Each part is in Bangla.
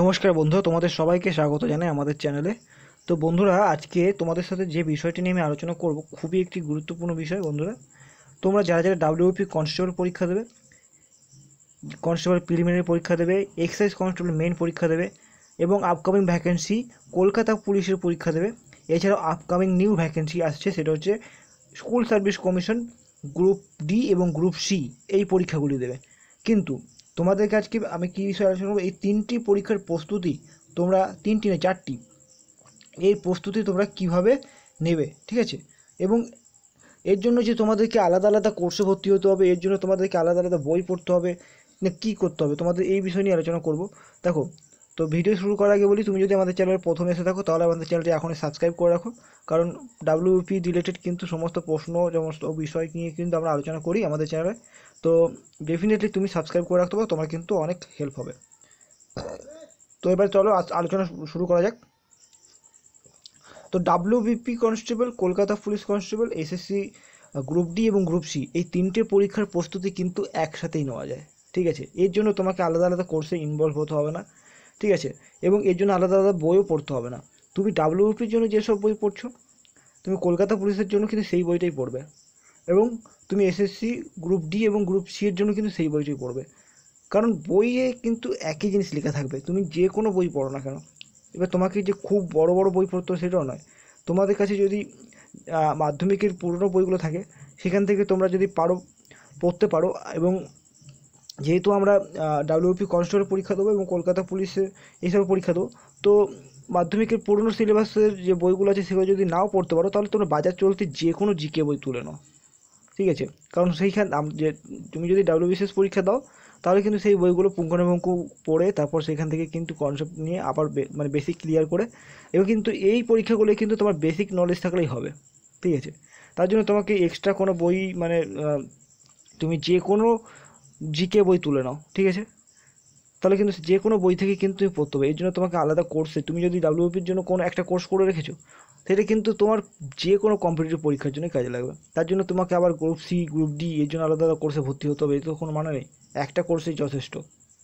নমস্কার বন্ধু তোমাদের সবাইকে স্বাগত জানাই আমাদের চ্যানেলে তো বন্ধুরা আজকে তোমাদের সাথে যে বিষয়টি নিয়ে আমি আলোচনা করব খুবই একটি গুরুত্বপূর্ণ বিষয় বন্ধুরা তোমরা যারা যারা ডাব্লিউপি কনস্টেবল পরীক্ষা দেবে কনস্টেবল প্রিলিমিনারি পরীক্ষা দেবে এক্সাইজ কনস্টেবল মেন পরীক্ষা দেবে এবং আপকামিং ভ্যাকেন্সি কলকাতা পুলিশের পরীক্ষা দেবে এছাড়াও আপকামিং নিউ ভ্যাকেন্সি আসছে সেটা হচ্ছে school service commission group D এবং গ্রুপ সি এই পরীক্ষাগুলি দেবে কিন্তু তোমাদেরকে আজকে আমি কী বিষয়ে আলোচনা করবো এই তিনটি পরীক্ষার প্রস্তুতি তোমরা তিনটি না চারটি এই প্রস্তুতি তোমরা কিভাবে নেবে ঠিক আছে এবং এর জন্য যে তোমাদেরকে আলাদা আলাদা কোর্সে ভর্তি হতে হবে এর জন্য তোমাদেরকে আলাদা আলাদা বই পড়তে হবে না কী করতে হবে তোমাদের এই বিষয় নিয়ে আলোচনা করব দেখো তো ভিডিও শুরু করার আগে বলি তুমি যদি আমাদের চ্যানেলে প্রথমে এসে থাকো তাহলে আমাদের চ্যানেলটি এখনই সাবস্ক্রাইব করে রাখো কারণ ডাব্লিউপি রিলেটেড কিন্তু সমস্ত প্রশ্ন সমস্ত বিষয় নিয়ে কিন্তু আমরা আলোচনা করি আমাদের চ্যানেলে তো ডেফিনেটলি তুমি সাবস্ক্রাইব করে রাখতে পারো তোমার কিন্তু অনেক হেল্প হবে তো এবার চলো আলোচনা শুরু করা যাক তো WBP constable Kolkata police constable SSC group D এবং গ্রুপ সি এই তিনটে পরীক্ষার প্রস্তুতি কিন্তু একসাথেই নেওয়া যায় ঠিক আছে এর জন্য তোমাকে আলাদা আলাদা কোর্সে ইনভলভ হতে হবে না ঠিক আছে এবং এর জন্য আলাদা আলাদা বইও পড়তে হবে না তুমি ডাব্লিউপির জন্য যেসব বই পড়ছো তুমি কলকাতা পুলিশের জন্য কিন্তু সেই বইটাই পড়বে এবং তুমি এসএসসি গ্রুপ ডি এবং গ্রুপ সি এর জন্য কিন্তু সেই বইটাই পড়বে কারণ বইয়ে কিন্তু একই জিনিস লেখা থাকবে তুমি যে কোনো বই পড়ো না কেন এবার তোমাকে যে খুব বড় বড় বই পড়তো সেটাও নয় তোমাদের কাছে যদি মাধ্যমিকের পুরনো বইগুলো থাকে সেখান থেকে তোমরা যদি পারো পড়তে পারো এবং যেহেতু আমরা ডাব্লিউপি কনস্টেবল পরীক্ষা দেবো এবং কলকাতা পুলিশের এইসব পরীক্ষা দেবো তো মাধ্যমিকের পুরনো সিলেবাসের যে বইগুলো আছে সেগুলো যদি নাও পড়তে পারো তাহলে তোমরা বাজার চলতি যে কোনো জিকে বই তুলে নাও ঠিক আছে কারণ সেইখান যে তুমি যদি ডাব্লিউবিসিএস পরীক্ষা দাও তাহলে কিন্তু সেই বইগুলো পুঙ্খানুপুঙ্খ পড়ে তারপর সেখান থেকে কিন্তু কনসেপ্ট নিয়ে আবার মানে বেসিক ক্লিয়ার করে এবং কিন্তু এই পরীক্ষাগুলো কিন্তু তোমার বেসিক নলেজ থাকলেই হবে ঠিক আছে তার জন্য তোমাকে এক্সট্রা কোনো বই মানে তুমি যে কোনো জিকে বই তুলে নাও ঠিক আছে তাহলে কিন্তু যে কোনো বই থেকে কিন্তু তুমি পড়তে হবে এর জন্য তোমাকে আলাদা কোর্সে তুমি যদি ডাব্লিউপির জন্য কোনো একটা কোর্স করে রেখেছো সেটা কিন্তু তোমার যে কোনো কম্পিটিটিভ পরীক্ষার জন্যই কাজে লাগবে তার জন্য তোমাকে আবার গ্রুপ সি গ্রুপ ডি এর জন্য আলাদা আলাদা কোর্সে ভর্তি হতে হবে এতে কোনো মানে নেই একটা কোর্সেই যথেষ্ট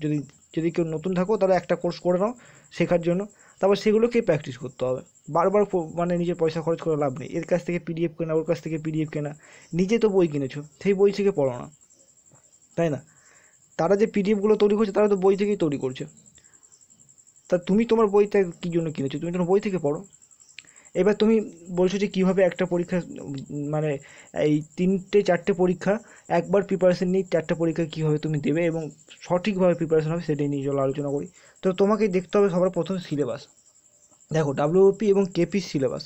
যদি যদি কেউ নতুন থাকো তাহলে একটা কোর্স করে নাও শেখার জন্য তারপর সেগুলোকেই প্র্যাকটিস করতে হবে বারবার মানে নিজের পয়সা খরচ করে লাভ নেই এর কাছ থেকে পিডিএফ কেনা ওর কাছ থেকে পিডিএফ কেনা নিজে তো বই কিনেছো সেই বই থেকে পড়ো না তাই না তারা যে পিডিএফগুলো তৈরি করছে তারা তো বই থেকেই তৈরি করছে তা তুমি তোমার বইটা কী জন্য কিনেছো তুমি তোমার বই থেকে পড়ো এবার তুমি বলছো যে কীভাবে একটা পরীক্ষা মানে এই তিনটে চারটে পরীক্ষা একবার প্রিপারেশান নিয়ে চারটে পরীক্ষা কীভাবে তুমি দেবে এবং সঠিকভাবে প্রিপারেশান হবে সেটাই নিয়ে চলো আলোচনা করি তো তোমাকে দেখতে হবে সবার প্রথম সিলেবাস দেখো ডাব্লিউপি এবং কেপি সিলেবাস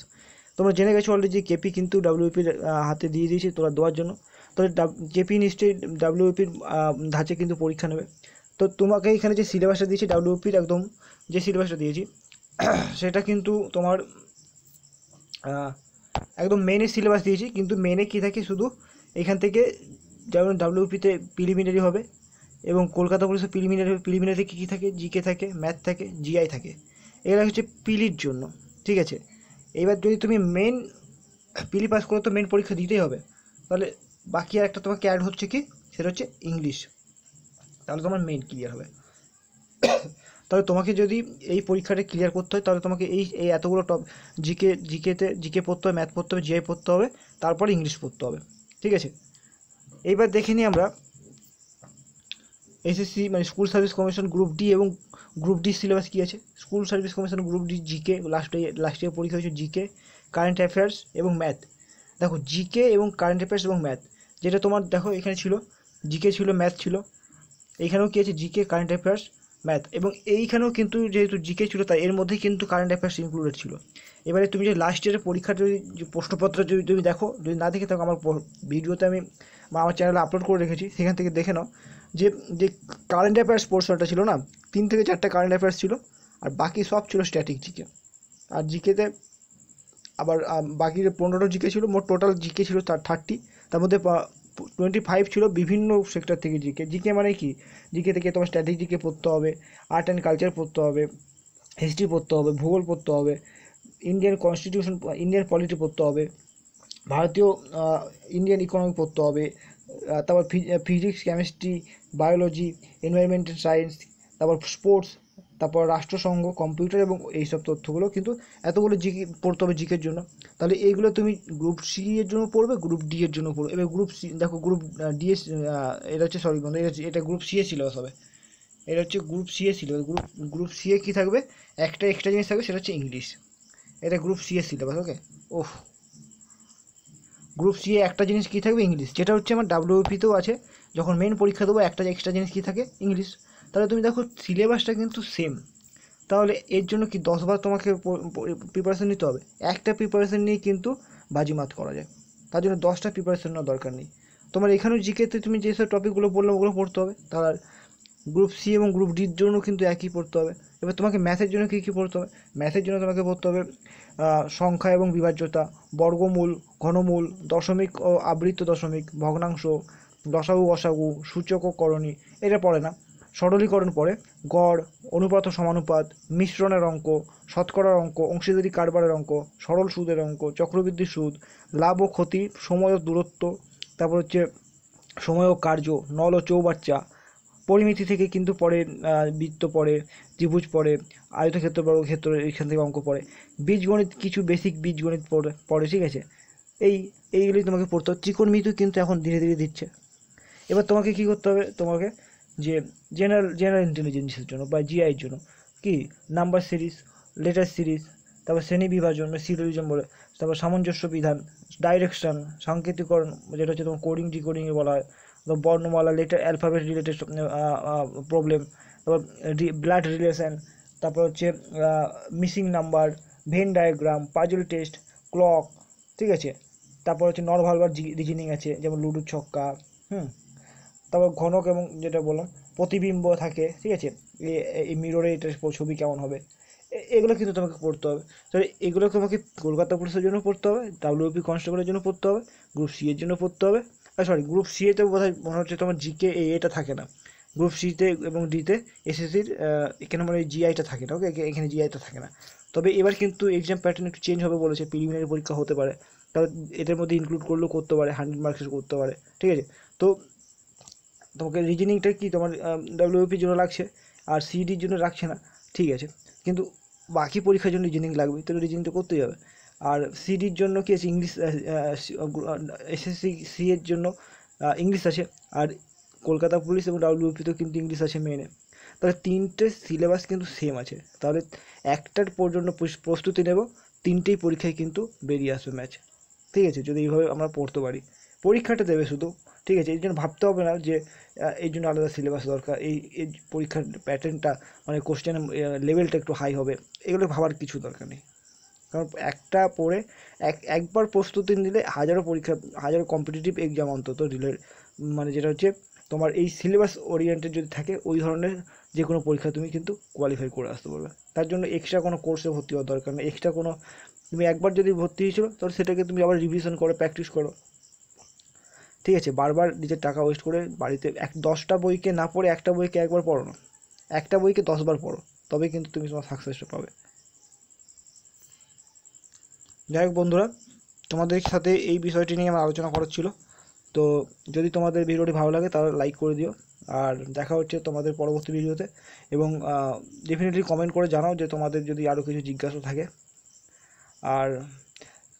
তোমরা জেনে গেছো অলরেডি যে কেপি কিন্তু ডাব্লিউপির হাতে দিয়ে দিয়েছে তোরা দেওয়ার জন্য তো জেপি নিশ্চয়ই ডাব্লিউপির ধাঁচে কিন্তু পরীক্ষা নেবে তো তোমাকে এখানে যে সিলেবাসটা দিয়েছি ডাব্লিউপির একদম যে সিলেবাসটা দিয়েছি সেটা কিন্তু তোমার একদম মেনে সিলেবাস দিয়েছি কিন্তু মেনে কী থাকে শুধু এখান থেকে যেমন ডাব্লিউপিতে প্রিলিমিনারি হবে এবং কলকাতা পুলিশে প্রিলিমিনারি প্রিলিমিনারি কী কী থাকে জিকে থাকে ম্যাথ থাকে জিআই থাকে এগুলো হচ্ছে পিলির জন্য ঠিক আছে এবার যদি তুমি মেন পিলি পাস করো তো মেন পরীক্ষা দিতেই হবে তাহলে বাকি আর একটা তোমাকে অ্যাড হচ্ছে কি সেটা হচ্ছে ইংলিশ তাহলে তোমার মেন ক্লিয়ার হবে তাহলে তোমাকে যদি এই পরীক্ষাটা ক্লিয়ার করতে হয় তাহলে তোমাকে এই এই এতগুলো টপ জিকে জিকেতে জিকে পড়তে হবে ম্যাথ পড়তে হবে জিআই পড়তে হবে তারপরে ইংলিশ পড়তে হবে ঠিক আছে এইবার দেখে নিই আমরা এসএসসি মানে school service commission group D এবং গ্রুপ ডি সিলেবাস কী আছে school service commission group D GK last last year পরীক্ষা হয়েছে জিকে কারেন্ট অ্যাফেয়ার্স এবং ম্যাথ দেখো জিকে এবং কারেন্ট অ্যাফেয়ার্স এবং ম্যাথ যেটা তোমার দেখো এখানে ছিল জিকে ছিল ম্যাথ ছিল এইখানেও কী আছে জিকে কারেন্ট অ্যাফেয়ার্স ম্যাথ এবং এইখানেও কিন্তু যেহেতু জিকে ছিল তাই এর মধ্যেই কিন্তু কারেন্ট অ্যাফেয়ার্স ইনক্লুডেড ছিল এবারে তুমি যে লাস্ট ইয়ারের পরীক্ষার যদি প্রশ্নপত্র যদি তুমি দেখো যদি না দেখে থাকো আমার ভিডিওতে আমি বা আমার চ্যানেলে আপলোড করে রেখেছি সেখান থেকে দেখে নাও যে যে কারেন্ট অ্যাফেয়ার্স পোর্শনটা ছিল না তিন থেকে চারটা কারেন্ট অ্যাফেয়ার্স ছিল আর বাকি সব ছিল স্ট্যাটিক জিকে আর জিকেতে আবার বাকি পনেরোটা জিকে ছিল মোট টোটাল জিকে ছিল থার্টি তার মধ্যে টোয়েন্টি ফাইভ ছিল বিভিন্ন সেক্টর থেকে জিকে জিকে মানে কি জিকে থেকে তোমার স্ট্যাটিক জিকে পড়তে হবে আর্ট অ্যান্ড কালচার পড়তে হবে হিস্ট্রি পড়তে হবে ভূগোল পড়তে হবে ইন্ডিয়ান কনস্টিটিউশন ইন্ডিয়ান পলিটি পড়তে হবে ভারতীয় ইন্ডিয়ান ইকোনমি পড়তে হবে তারপর physics chemistry biology environmental science তারপর স্পোর্টস তারপর রাষ্ট্রসংঘ কম্পিউটার এবং এই সব তথ্যগুলো কিন্তু এতগুলো জিকে পড়তে হবে জিকের জন্য তাহলে এইগুলো তুমি গ্রুপ সি এর জন্য পড়বে গ্রুপ ডি এর জন্য পড়বে এবার গ্রুপ সি দেখো গ্রুপ ডি এস এটা হচ্ছে সরি বন্ধু এটা এটা গ্রুপ সি এ সিলেবাস হবে এটা হচ্ছে গ্রুপ সি এ সিলেবাস গ্রুপ গ্রুপ সি এ কী থাকবে একটা এক্সট্রা জিনিস থাকবে সেটা হচ্ছে ইংলিশ এটা গ্রুপ সি এ syllabus okay oh group C এ একটা জিনিস কী থাকবে ইংলিশ যেটা হচ্ছে আমার ডাব্লিউপিতেও আছে যখন মেন পরীক্ষা দেবো একটা এক্সট্রা জিনিস কী থাকে ইংলিশ তাহলে তুমি দেখো সিলেবাসটা কিন্তু সেম তাহলে এর জন্য কি দশবার তোমাকে প্রিপারেশান নিতে হবে একটা প্রিপারেশান নিয়ে কিন্তু বাজিমাত করা যায় তার জন্য দশটা প্রিপারেশান নেওয়ার দরকার নেই তোমার এখানেও জিকেতে তুমি যেসব টপিকগুলো বললে ওগুলো পড়তে হবে তার গ্রুপ সি এবং গ্রুপ ডির জন্য কিন্তু একই পড়তে হবে এবার তোমাকে ম্যাথের জন্য কী কী পড়তে হবে ম্যাথের জন্য তোমাকে পড়তে হবে সংখ্যা এবং বিভাজ্যতা বর্গমূল ঘনমূল দশমিক ও আবৃত্ত দশমিক ভগ্নাংশ দশাগু অসাগু সূচক ও করণী এটা পড়ে না সরলীকরণ করে গড় অনুপাত সমানুপাত মিশ্রণের অঙ্ক শতকরার অঙ্ক অংশীদারি কারবারের অঙ্ক সরল সুদের অঙ্ক চক্রবৃদ্ধি সুদ লাভ ও ক্ষতি সময় ও দূরত্ব তারপর হচ্ছে সময় ও কার্য নল ও চৌবাচ্চা পরিমিতি থেকে কিন্তু পরে বৃত্ত পড়ে ত্রিভুজ পড়ে আয়তক্ষেত্র বড় ক্ষেত্র এখান থেকে অঙ্ক পড়ে বীজগণিত কিছু বেসিক বীজগণিত পড়ে পড়ে ঠিক আছে এই এইগুলি তোমাকে পড়তে হবে ত্রিকোণমিতি কিন্তু এখন ধীরে ধীরে দিচ্ছে এবার তোমাকে কি করতে হবে তোমাকে যে জেনারেল জেনারেল ইন্টেলিজেন্সের জন্য বা জিআইয়ের জন্য কি নাম্বার সিরিজ লেটার সিরিজ তারপর শ্রেণী বিভাজন বা সিলোলিজম বলে তারপর সামঞ্জস্য বিধান ডাইরেকশন সাংকেতিকরণ যেটা হচ্ছে তোমার কোডিং ডিকোডিং বলা হয় বর্ণমালা লেটার অ্যালফাবেট রিলেটেড প্রবলেম তারপর ব্লাড রিলেশন তারপর হচ্ছে missing number Venn diagram puzzle test clock ঠিক আছে তারপর হচ্ছে নর্ভাল বা রিজিনিং আছে যেমন লুডো ছক্কা হুম তারপর ঘনক এবং যেটা বললাম প্রতিবিম্ব থাকে ঠিক আছে এই মিররে এটা ছবি কেমন হবে এগুলো কিন্তু তোমাকে পড়তে হবে তাহলে এগুলো তোমাকে কলকাতা পুলিশের জন্য পড়তে হবে ডাব্লিউপি কনস্টেবলের জন্য পড়তে হবে গ্রুপ সি এর জন্য পড়তে হবে আর সরি গ্রুপ সি এতে বোধ মনে হচ্ছে তোমার জিকে এ এটা থাকে না গ্রুপ সিতে এবং ডিতে এসএসসির এখানে মানে জিআইটা থাকে না ওকে এখানে জিআইটা থাকে না তবে এবার কিন্তু এক্সাম প্যাটার্ন একটু চেঞ্জ হবে বলেছে প্রিলিমিনারি পরীক্ষা হতে পারে তাহলে এদের মধ্যে ইনক্লুড করলেও করতে পারে হান্ড্রেড মার্কসের করতে পারে ঠিক আছে তো তোমাকে রিজনিংটা কি তোমার ডাব্লিউপির জন্য লাগছে আর সিডির জন্য রাখছে না ঠিক আছে কিন্তু বাকি পরীক্ষার জন্য রিজনিং লাগবে তো রিজনিং তো করতেই হবে আর সিডির জন্য কি আছে ইংলিশ এসএসসি সি এর জন্য ইংলিশ আছে আর কলকাতা পুলিশ এবং ডাব্লিউপিতেও কিন্তু ইংলিশ আছে মেনে তাহলে তিনটে সিলেবাস কিন্তু সেম আছে তাহলে একটার পর্যন্ত প্রস্তুতি নেব তিনটেই পরীক্ষায় কিন্তু বেরিয়ে আসবে ম্যাচ ঠিক আছে যদি এইভাবে আমরা পড়তে পারি পরীক্ষাটা দেবে শুধু ঠিক আছে এই জন্য ভাবতে হবে না যে এই জন্য আলাদা সিলেবাস দরকার এই এই পরীক্ষার প্যাটার্নটা মানে কোশ্চেন লেভেলটা একটু হাই হবে এগুলো ভাবার কিছু দরকার নেই কারণ একটা পড়ে এক একবার প্রস্তুতি নিলে হাজারো পরীক্ষা হাজারো কম্পিটিটিভ এক্সাম অন্তত রিলেট মানে যেটা হচ্ছে তোমার এই সিলেবাস ওরিয়েন্টেড যদি থাকে ওই ধরনের যে কোনো পরীক্ষা তুমি কিন্তু কোয়ালিফাই করে আসতে পারবে তার জন্য এক্সট্রা কোনো কোর্সে ভর্তি হওয়ার দরকার নেই এক্সট্রা কোনো তুমি একবার যদি ভর্তি হয়েছিলো তাহলে সেটাকে তুমি আবার রিভিশন করো প্র্যাকটিস করো ঠিক আছে বারবার নিজের টাকা ওয়েস্ট করে বাড়িতে এক দশটা বইকে না পড়ে একটা বইকে একবার পড়ো না একটা বইকে দশবার পড়ো তবে কিন্তু তুমি তোমার সাকসেসটা পাবে যাই হোক বন্ধুরা তোমাদের সাথে এই বিষয়টি নিয়ে আমার আলোচনা করার ছিল তো যদি তোমাদের ভিডিওটি ভালো লাগে তাহলে লাইক করে দিও আর দেখা হচ্ছে তোমাদের পরবর্তী ভিডিওতে এবং ডেফিনেটলি কমেন্ট করে জানাও যে তোমাদের যদি আরও কিছু জিজ্ঞাসা থাকে আর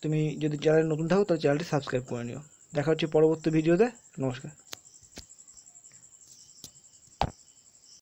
তুমি যদি চ্যানেল নতুন থাকো তাহলে চ্যানেলটি সাবস্ক্রাইব করে নিও দেখা হচ্ছে পরবর্তী ভিডিওতে নমস্কার